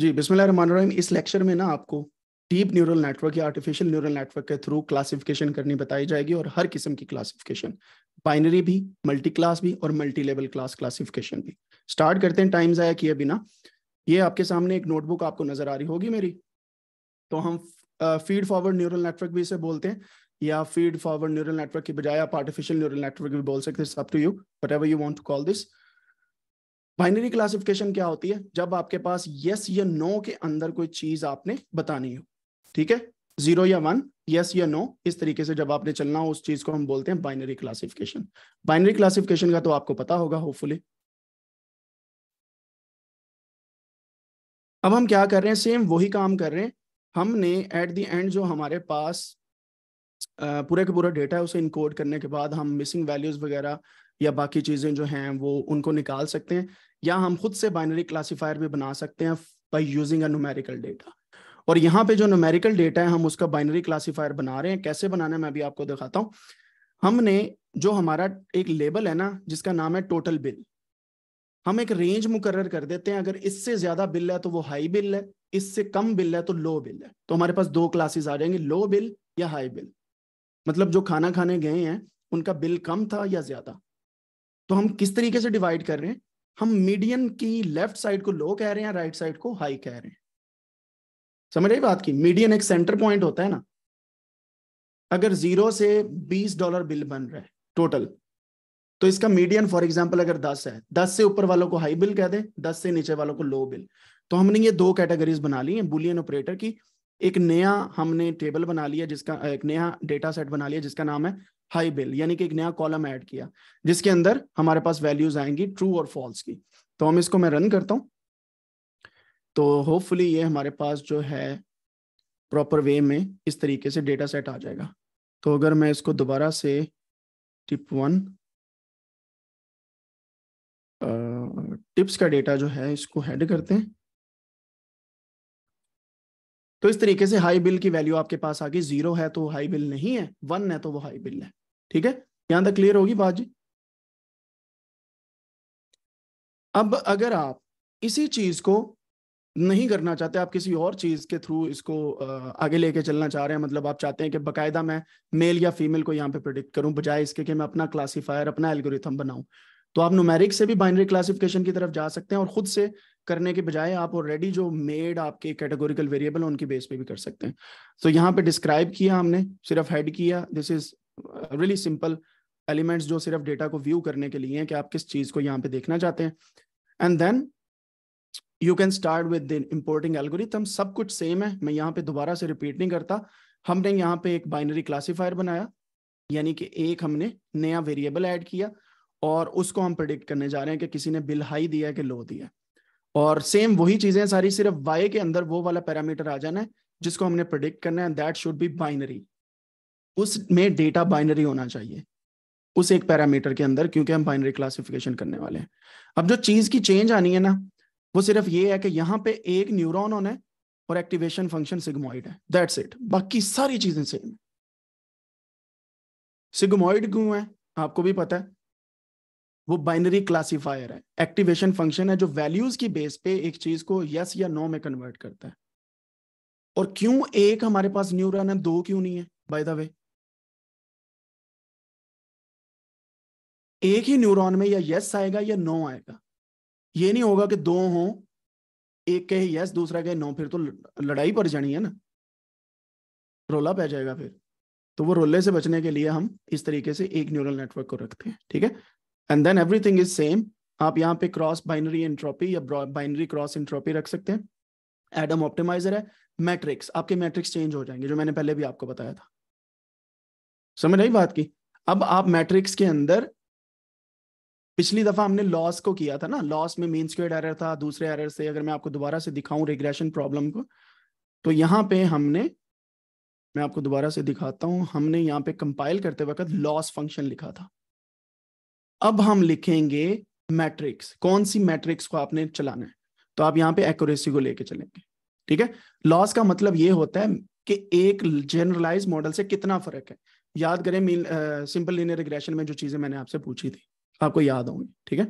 जी बिस्मिल्लाह इस लेक्चर में ना आपको डीप न्यूरल नेटवर्क या आर्टिफिशियल न्यूरल नेटवर्क के थ्रू क्लासिफिकेशन करनी बताई जाएगी और हर किस्म की क्लासिफिकेशन बाइनरी भी मल्टी क्लास भी और मल्टी लेवल क्लास क्लासिफिकेशन भी स्टार्ट करते हैं टाइम ज़ाया किए बिना ये आपके सामने एक नोटबुक आपको नज़र आ रही होगी मेरी तो हम फीड फॉरवर्ड न्यूरल नेटवर्क भी इसे बोलते हैं या फीड फॉरवर्ड न्यूरल नेटवर्क की बजाय आप आर्टिफिशियल न्यूरल नेटवर्क भी बोल सकते हैं सब to you what you want to call this binary classification क्या होती है जब आपके पास यस या नो के अंदर कोई चीज आपने बतानी हो ठीक है जीरो या वन यस या नो इस तरीके से जब आपने चलना हो उस चीज को हम बोलते हैं बाइनरी क्लासिफिकेशन बाइनरी क्लासिफिकेशन का तो आपको पता होगा होपफुली अब हम क्या कर रहे हैं सेम वही काम कर रहे हैं हमने एट द एंड जो हमारे पास पूरे के पूरा डेटा है उसे इनकोड करने के बाद हम मिसिंग वैल्यूज वगैरह या बाकी चीज़ें जो हैं वो उनको निकाल सकते हैं या हम खुद से बाइनरी क्लासीफायर भी बना सकते हैं by using a numerical data और यहाँ पे जो नोमेरिकल डेटा है हम उसका बाइनरी क्लासीफायर बना रहे हैं कैसे बनाना है मैं भी आपको दिखाता हूँ हमने जो हमारा एक लेबल है ना जिसका नाम है टोटल बिल हम एक रेंज मुकर कर देते हैं अगर इससे ज्यादा बिल है तो वो हाई बिल है इससे कम बिल है तो लो बिल है तो हमारे पास दो क्लासेस आ जाएंगे लो बिल या हाई बिल मतलब जो खाना खाने गए हैं उनका बिल कम था या ज्यादा तो हम किस तरीके से डिवाइड कर रहे हैं हम मीडियन की लेफ्ट साइड को लो कह रहे हैं राइट साइड को हाई कह रहे हैं समझ रही बात की मीडियन एक सेंटर पॉइंट होता है ना अगर जीरो से बीस डॉलर बिल बन रहा है टोटल तो इसका मीडियन फॉर एग्जाम्पल अगर दस है दस से ऊपर वालों को हाई बिल कह दे दस से नीचे वालों को लो बिल तो हमने ये दो कैटेगरीज बना ली है बुलियन ऑपरेटर की एक नया हमने टेबल बना लिया जिसका एक नया डेटा सेट बना लिया जिसका नाम है हाई बिल यानी कि एक नया कॉलम ऐड किया जिसके अंदर हमारे पास वैल्यूज आएंगी ट्रू और फॉल्स की तो हम इसको मैं रन करता हूँ तो होपफुली ये हमारे पास जो है प्रॉपर वे में इस तरीके से डेटा सेट आ जाएगा तो अगर मैं इसको दोबारा से टिप वन टिप्स का डेटा जो है इसको हेड करते हैं तो इस तरीके से हाई बिल की वैल्यू आपके पास आ गई जीरो है तो हाई बिल नहीं है वन है तो वो हाई बिल है ठीक है यहां तक क्लियर होगी बात जी अब अगर आप इसी चीज को नहीं करना चाहते आप किसी और चीज के थ्रू इसको आगे लेके चलना चाह रहे हैं मतलब आप चाहते हैं कि बकायदा मैं मेल या फीमेल को यहाँ पे प्रिडिक्ट करूं बजाय इसके कि मैं अपना क्लासिफायर अपना एल्गोरिथम बनाऊं तो आप नोमेरिक से भी बाइनरी क्लासिफिकेशन की तरफ जा सकते हैं और खुद से करने के बजाय आप ऑलरेडी जो मेड आपके कैटेगोरिकल वेरिएबल उनकी बेस पे भी कर सकते हैं तो यहाँ पे डिस्क्राइब किया हमने सिर्फ हेड किया this is really simple elements जो सिर्फ डेटा को व्यू करने के लिए हैं कि आप किस चीज को यहाँ पे देखना चाहते हैं and then you can start with importing algorithm सब कुछ सेम है मैं यहाँ पे दोबारा से रिपीट नहीं करता हमने यहाँ पे एक बाइनरी क्लासीफायर बनाया यानी कि एक हमने नया वेरिएबल ऐड किया और उसको हम प्रिडिक्ट करने जा रहे हैं कि किसी ने बिल हाई दिया है कि लो दिया और सेम वही चीजें सारी सिर्फ वाई के अंदर वो वाला पैरामीटर आ जाना है जिसको हमने प्रडिक्ट करना है दैट शुड बी बाइनरी उसमें डेटा बाइनरी होना चाहिए उस एक पैरामीटर के अंदर क्योंकि हम बाइनरी क्लासिफिकेशन करने वाले हैं अब जो चीज की चेंज आनी है ना वो सिर्फ ये है कि यहाँ पे एक न्यूरॉन होना है और एक्टिवेशन फंक्शन सिग्मोइड है दैट्स इट बाकी सारी चीजें सेम है सिग्मोइड क्यों है आपको भी पता है वो बाइनरी क्लासिफायर है एक्टिवेशन फंक्शन है जो वैल्यूज की बेस पे एक चीज को यस या नो में कन्वर्ट करता है और क्यों एक हमारे पास न्यूरॉन है दो क्यों नहीं है बाय द वे एक ही न्यूरॉन में या यस आएगा या नो आएगा ये नहीं होगा कि दो हो एक कहे यस दूसरा कहे नो फिर तो लड़ाई पड़ जानी है ना रोला पै जाएगा फिर तो वो रोले से बचने के लिए हम इस तरीके से एक न्यूरल नेटवर्क को रखते हैं ठीक है and then everything is same आप यहाँ पे क्रॉस बाइनरी एंट्रोपी या बाइनरी क्रॉस एंट्रोपी रख सकते हैं एडम ऑप्टिमाइजर है मैट्रिक्स आपके मैट्रिक्स चेंज हो जाएंगे जो मैंने पहले भी आपको बताया था समझ रही बात की अब आप मैट्रिक्स के अंदर पिछली दफा हमने लॉस को किया था ना लॉस में मेन स्क्वेड एरर था दूसरे एरर से अगर मैं आपको दोबारा से दिखाऊं रिग्रेशन प्रॉब्लम को तो यहाँ पे हमने मैं आपको दोबारा से दिखाता हूँ हमने यहाँ पे कंपाइल करते वक्त लॉस फंक्शन लिखा था अब हम लिखेंगे मैट्रिक्स कौन सी मैट्रिक्स को आपने चलाना है तो आप यहाँ पे एक्यूरेसी को लेके चलेंगे ठीक है लॉस का मतलब ये होता है कि एक जनरलाइज मॉडल से कितना फर्क है याद करें सिंपल लीनियर रिग्रेशन में जो चीजें मैंने आपसे पूछी थी आपको याद होंगे ठीक है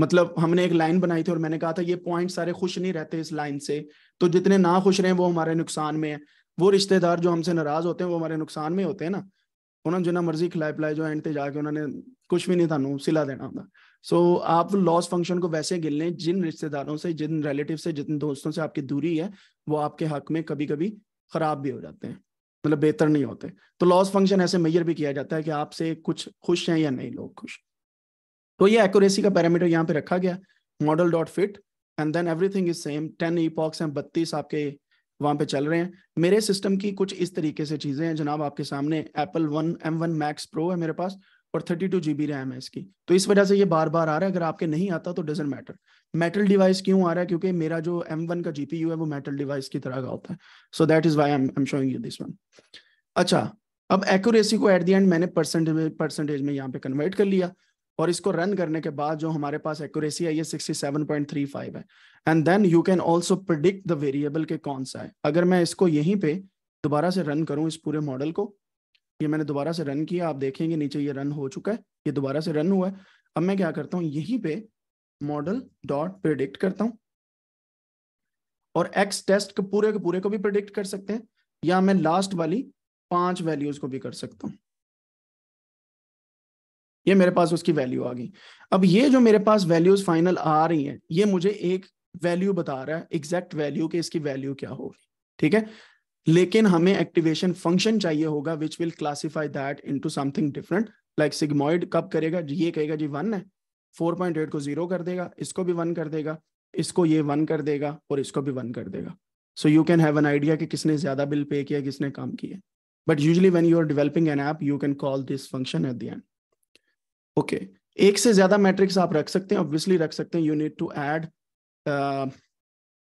मतलब हमने एक लाइन बनाई थी और मैंने कहा था ये पॉइंट सारे खुश नहीं रहते इस लाइन से तो जितने ना खुश रहे वो हमारे नुकसान में है वो रिश्तेदार जो हमसे नाराज होते हैं वो हमारे नुकसान में होते हैं ना उन्होंने जिना मर्जी खिलाए पिलाए जो एंड जाके उन्होंने कुछ भी नहीं ਕੁਝ सिला देना होगा सो so, आप लॉस फंक्शन को वैसे गिन लें जिन रिश्तेदारों से जिन रिलेटिव से जिन दोस्तों से आपकी दूरी है वो आपके हक में कभी कभी खराब भी हो जाते हैं मतलब बेहतर नहीं होते तो लॉस फंक्शन ऐसे मैयर भी किया जाता है कि आपसे कुछ खुश हैं या नहीं लोग खुश तो ये एक्यूरेसी का पैरामीटर यहाँ पे रखा गया model dot fit and then everything is same ten epochs हैं बत्तीस आपके वहाँ पे चल रहे हैं मेरे सिस्टम की कुछ इस तरीके से चीज़ें हैं जनाब आपके सामने Apple one M one Max Pro है मेरे पास और thirty two G B RAM है इसकी तो इस वजह से ये बार बार आ रहा है अगर आपके नहीं आता तो डजेंट मैटर मेटल डिवाइस क्यों आ रहा है क्योंकि मेरा जो एम वन का जी पी यू है वो मेटल डिवाइस की तरह का होता है so that is why I'm showing you this one अच्छा अब एक्यूरेसी को एट द एंड मैंने परसेंटेज में यहाँ पे कन्वर्ट कर लिया और इसको रन करने के बाद जो हमारे पास एक्यूरेसी है sixty seven point three five है and then you can also predict the variable के कौन सा है अगर मैं इसको यहीं पे दोबारा से रन करूं इस पूरे मॉडल को ये मैंने दोबारा से रन किया आप देखेंगे नीचे ये रन हो चुका है ये दोबारा से रन हुआ है अब मैं क्या करता हूँ यहीं पे मॉडल डॉट प्रिडिक्ट करता हूँ और एक्स टेस्ट के पूरे के पूरे को भी प्रिडिक्ट कर सकते हैं या मैं लास्ट वाली पांच वैल्यूज को भी कर सकता हूँ ये मेरे पास उसकी वैल्यू आ गई अब ये जो मेरे पास वैल्यूज फाइनल आ रही हैं ये मुझे एक वैल्यू बता रहा है एग्जैक्ट वैल्यू के इसकी वैल्यू क्या होगी ठीक है लेकिन हमें एक्टिवेशन फंक्शन चाहिए होगा which will classify that into something different like sigmoid कब करेगा ये कहेगा जी वन है 4.8 को जीरो कर देगा इसको भी वन कर देगा इसको ये वन कर देगा और इसको भी वन कर देगा so you can have an idea कि किसने ज्यादा बिल पे किया किसने काम किया but usually when you are developing an app you can call this function at the end okay okay. एक से ज्यादा मैट्रिक्स आप रख सकते हैं ऑब्वियसली रख सकते हैं you need to add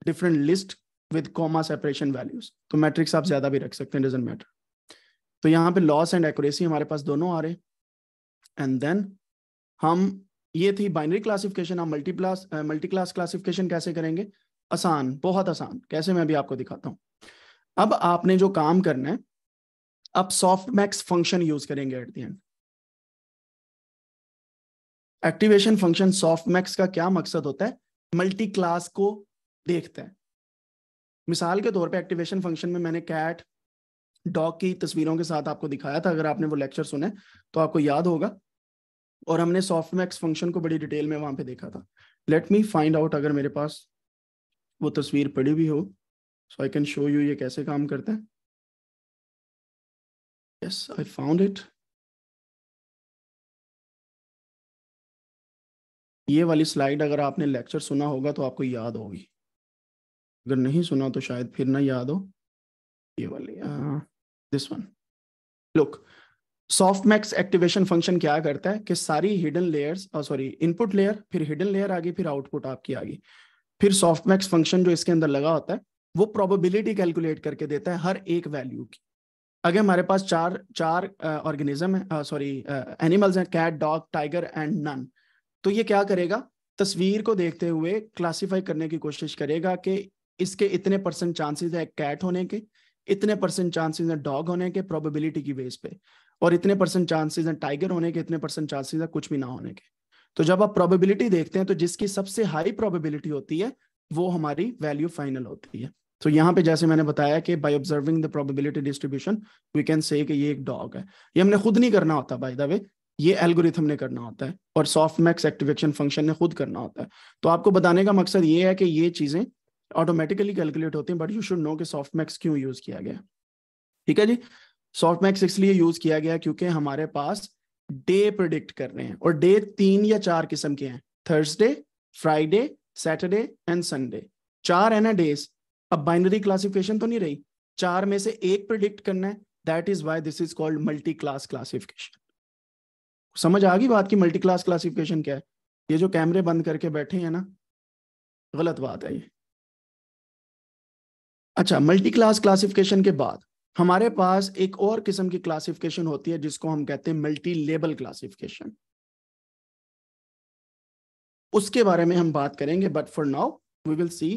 different list with comma separation values तो मैट्रिक्स आप ज्यादा भी रख सकते हैं डजेंट मैटर तो यहाँ पे लॉस एंड एक्यूरेसी हमारे पास दोनों आ रहे एंड देन हम ये थी बाइनरी क्लासिफिकेशन हम multi class multi class classification कैसे करेंगे आसान बहुत आसान कैसे मैं भी आपको दिखाता हूँ अब आपने जो काम करना है अब सॉफ्ट मैक्स फंक्शन यूज करेंगे at the end activation function softmax का क्या मकसद होता है मल्टी क्लास को देखते हैं मिसाल के तौर पे एक्टिवेशन फंक्शन में मैंने कैट डॉग की तस्वीरों के साथ आपको दिखाया था अगर आपने वो लेक्चर सुने तो आपको याद होगा और हमने सॉफ्टमैक्स फंक्शन को बड़ी डिटेल में वहां पे देखा था लेट मी फाइंड आउट अगर मेरे पास वो तस्वीर पड़ी भी हो so I can show you ये कैसे काम करते हैं यस आई फाउंड इट ये वाली स्लाइड अगर आपने लेक्चर सुना होगा तो आपको याद होगी अगर नहीं सुना तो शायद फिर ना याद हो ये वाली this one look softmax activation function क्या करता है कि सारी hidden layers sorry input layer फिर हिडन लेयर आ गई फिर आउटपुट आपकी आ गई फिर सॉफ्टमैक्स फंक्शन जो इसके अंदर लगा होता है वो प्रोबेबिलिटी कैलकुलेट करके देता है हर एक वैल्यू की अगर हमारे पास चार चार ऑर्गेनिज्म है सॉरी एनिमल्स हैं cat dog tiger and none तो ये क्या करेगा तस्वीर को देखते हुए क्लासिफाई करने की कोशिश करेगा कि इसके इतने परसेंट चांसेस है कैट होने के इतने परसेंट चांसेस है डॉग होने के प्रोबेबिलिटी की बेस पे और इतने परसेंट चांसेस है टाइगर होने के इतने परसेंट चांसेस है कुछ भी ना होने के तो जब आप प्रोबेबिलिटी देखते हैं तो जिसकी सबसे हाई प्रोबेबिलिटी होती है वो हमारी वैल्यू फाइनल होती है तो so, यहाँ पे जैसे मैंने बताया कि by observing the probability distribution we can say कि ये एक डॉग है ये हमने खुद नहीं करना होता बाय द वे ये एल्गोरिथम ने करना होता है और सॉफ्ट मैक्स एक्टिवेशन फंक्शन ने खुद करना होता है तो आपको बताने का मकसद ये है कि ये चीज़ें ऑटोमेटिकली कैलकुलेट होती हैं बट यू शुड नो कि सॉफ्ट मैक्स क्यों यूज़ किया गया ठीक है जी सॉफ्ट मैक्स इसलिए यूज़ किया गया क्योंकि हमारे पास डे प्रिडिक्ट कर रहे हैं और डे तीन या चार किस्म के हैं Thursday Friday Saturday and Sunday चार है ना डेज अब बाइनरी क्लासिफिकेशन तो नहीं रही चार में से एक प्रिडिक्ट करना है that is why this is called multi class classification समझ आ गई बात की मल्टी क्लास क्लासिफिकेशन क्या है ये जो कैमरे बंद करके बैठे हैं ना गलत बात है ये अच्छा मल्टी क्लास क्लासिफिकेशन के बाद हमारे पास एक और किस्म की क्लासिफिकेशन होती है जिसको हम कहते हैं मल्टी लेबल क्लासिफिकेशन उसके बारे में हम बात करेंगे but for now we will see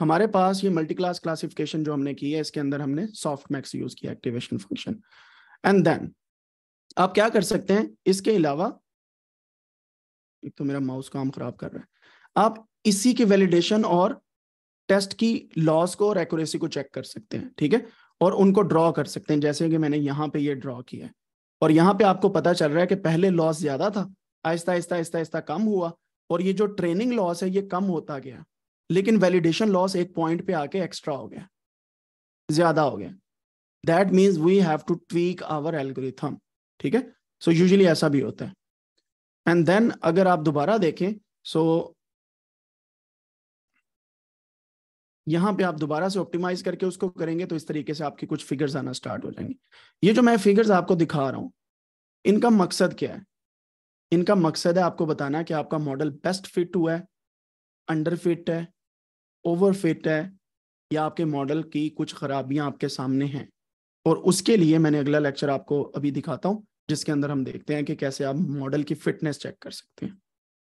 हमारे पास ये मल्टी क्लास क्लासिफिकेशन जो हमने की है इसके अंदर हमने सॉफ्ट मैक्स यूज किया एक्टिवेशन फंक्शन एंड देन आप क्या कर सकते हैं इसके अलावा एक तो मेरा माउस काम खराब कर रहा है आप इसी की वैलिडेशन और टेस्ट की लॉस को और एक्यूरेसी को चेक कर सकते हैं ठीक है और उनको ड्रॉ कर सकते हैं जैसे कि मैंने यहाँ पे ये ड्रॉ किया है और यहाँ पे आपको पता चल रहा है कि पहले लॉस ज्यादा था आहिस्ता आहिस्ता आहिस्ता आहिस्ता कम हुआ और ये जो ट्रेनिंग लॉस है ये कम होता गया लेकिन वैलिडेशन लॉस एक पॉइंट पे आके एक्स्ट्रा हो गया ज्यादा हो गया that means we have to tweak our algorithm ठीक है सो so यूजली ऐसा भी होता है एंड देन अगर आप दोबारा देखें सो so, यहाँ पे आप दोबारा से ऑप्टिमाइज करके उसको करेंगे तो इस तरीके से आपकी कुछ फिगर्स आना स्टार्ट हो जाएंगे ये जो मैं फिगर्स आपको दिखा रहा हूँ इनका मकसद क्या है इनका मकसद है आपको बताना कि आपका मॉडल बेस्ट फिट हुआ है अंडर फिट है ओवर फिट है या आपके मॉडल की कुछ खराबियां आपके सामने हैं और उसके लिए मैंने अगला लेक्चर आपको अभी दिखाता हूँ जिसके अंदर हम देखते हैं कि कैसे आप मॉडल की फिटनेस चेक कर सकते हैं